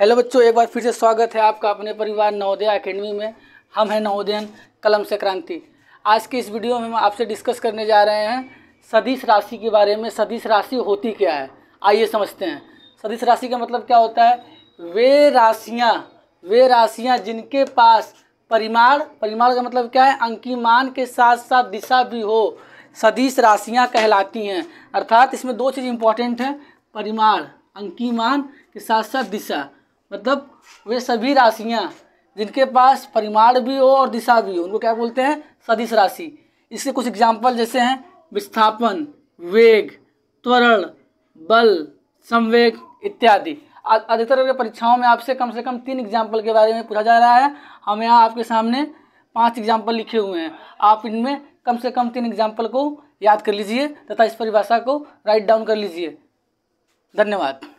hello बच्चों एक बार फिर से स्वागत है आपका अपने परिवार नवोदय अकेडमी में हम हैं नवोदयन कलम से क्रांति आज के इस वीडियो में हम आपसे डिस्कस करने जा रहे हैं सदिश राशि के बारे में सदिश राशि होती क्या है आइए समझते हैं सदिश राशि का मतलब क्या होता है वे राशियाँ वे राशियाँ जिनके पास परिमाण परिमाण का मतलब क्या है अंकी मान के साथ साथ दिशा भी हो सदिश राशियाँ कहलाती हैं अर्थात इसमें दो चीज़ इंपॉर्टेंट हैं परिमाण अंकी मान के साथ साथ दिशा मतलब वे सभी राशियाँ जिनके पास परिमाण भी हो और दिशा भी हो उनको क्या बोलते हैं सदिश राशि इसके कुछ एग्जाम्पल जैसे हैं विस्थापन वेग त्वरण बल संवेग इत्यादि अधिकतर परीक्षाओं में आपसे कम से कम तीन एग्जाम्पल के बारे में पूछा जा रहा है हम यहाँ आपके सामने पांच एग्जाम्पल लिखे हुए हैं आप इनमें कम से कम तीन एग्जाम्पल को याद कर लीजिए तथा इस परिभाषा को राइट डाउन कर लीजिए धन्यवाद